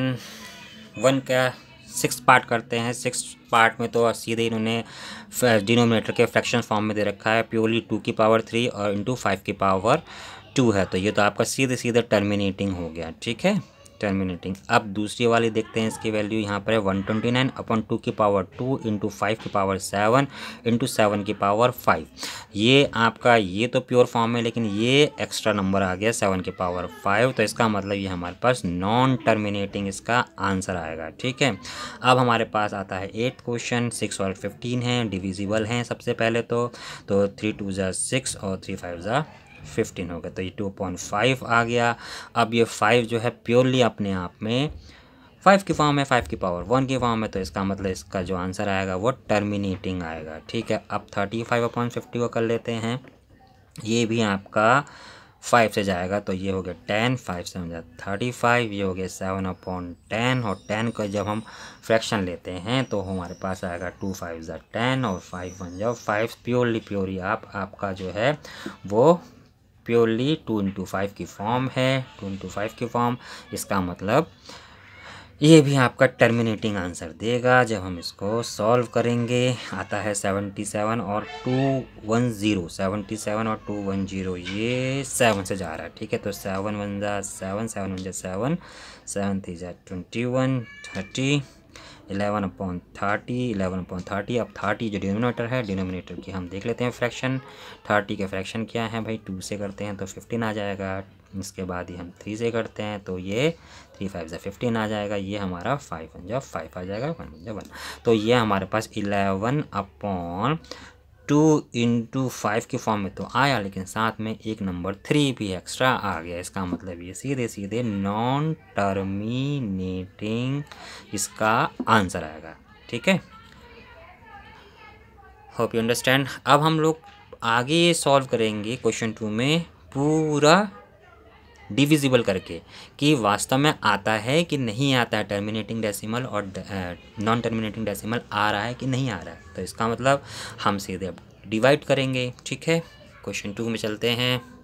one का six part करते हैं सिक्स पार्ट में तो सीधे इन्होंने डिनोमिनेटर के फ्रैक्शन फॉर्म में दे रखा है प्योरली टू की पावर थ्री और इंटू फाइव की पावर टू है तो ये तो आपका सीधे सीधे टर्मिनेटिंग हो गया ठीक है टर्मिनेटिंग अब दूसरी वाली देखते हैं इसकी वैल्यू यहाँ पर है वन ट्वेंटी नाइन अपन टू की पावर टू इंटू फाइव की पावर सेवन इंटू सेवन की पावर फाइव ये आपका ये तो प्योर फॉर्म है लेकिन ये एक्स्ट्रा नंबर आ गया सेवन की पावर फाइव तो इसका मतलब ये हमारे पास नॉन टर्मिनेटिंग इसका आंसर आएगा ठीक है अब हमारे पास आता है एट क्वेश्चन सिक्स और फिफ्टीन है डिविजिबल हैं सबसे पहले तो थ्री टू ज़ा सिक्स और थ्री फाइव ज़ा फिफ्टीन हो गया तो ये टू पॉइंट फाइव आ गया अब ये फाइव जो है प्योरली अपने आप में फाइव की फॉर्म है फाइव की पावर वन की फॉर्म है तो इसका मतलब इसका जो आंसर आएगा वो टर्मिनेटिंग आएगा ठीक है अब थर्टी फाइव अपॉन फिफ्टी को कर लेते हैं ये भी आपका फाइव से जाएगा तो ये हो गया टेन फाइव से हो गया थर्टी फाइव ये हो गया सेवन अपॉन टेन और टेन का जब हम फ्रैक्शन लेते हैं तो हमारे पास आएगा टू फाइव ज़ा टेन और फाइव वन जाओ फाइव प्योरली प्योरली आप आपका जो है वो प्योरली टू इंटू फाइव की फॉर्म है टू इंटू फाइव की फॉर्म इसका मतलब ये भी आपका टर्मिनेटिंग आंसर देगा जब हम इसको सॉल्व करेंगे आता है सेवेंटी सेवन और two one zero seventy seven और टू वन ज़ीरो ये सेवन से जा रहा है ठीक है तो सेवन वन जा सेवन सेवन वन जा सेवन सेवन थ्री जा twenty one thirty eleven upon thirty eleven upon thirty अब थर्टी जो डिनोमिनेटर है डिनोमिनेटर की हम देख लेते हैं फ्रैक्शन थर्टी के फ्रैक्शन क्या है भाई टू से करते हैं तो फिफ्टीन आ जाएगा इसके बाद ही हम थ्री से करते हैं तो ये थ्री फाइव से फिफ्टीन आ जाएगा ये हमारा फाइव वन जाए फाइव आ जाएगा वन वन जाए वन तो ये हमारे पास eleven upon two into five के फॉर्म में तो आया लेकिन साथ में एक नंबर थ्री भी एक्स्ट्रा आ गया इसका मतलब ये सीधे सीधे नॉन टर्मिनेटिंग इसका आंसर आएगा ठीक है होप यू अंडरस्टैंड अब हम लोग आगे सॉल्व करेंगे क्वेश्चन टू में पूरा डिविजिबल करके कि वास्तव में आता है कि नहीं आता है टर्मिनेटिंग डेसिमल और नॉन टर्मिनेटिंग डेसिमल आ रहा है कि नहीं आ रहा है तो इसका मतलब हम सीधे अब डिवाइड करेंगे ठीक है क्वेश्चन टू में चलते हैं